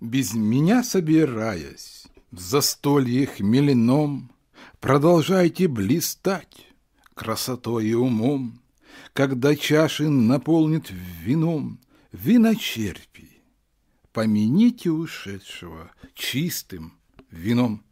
без меня собираясь, в застолье хмеленом, Продолжайте блистать красотой и умом, Когда чаши наполнит вином виночерпий. Помяните ушедшего чистым вином.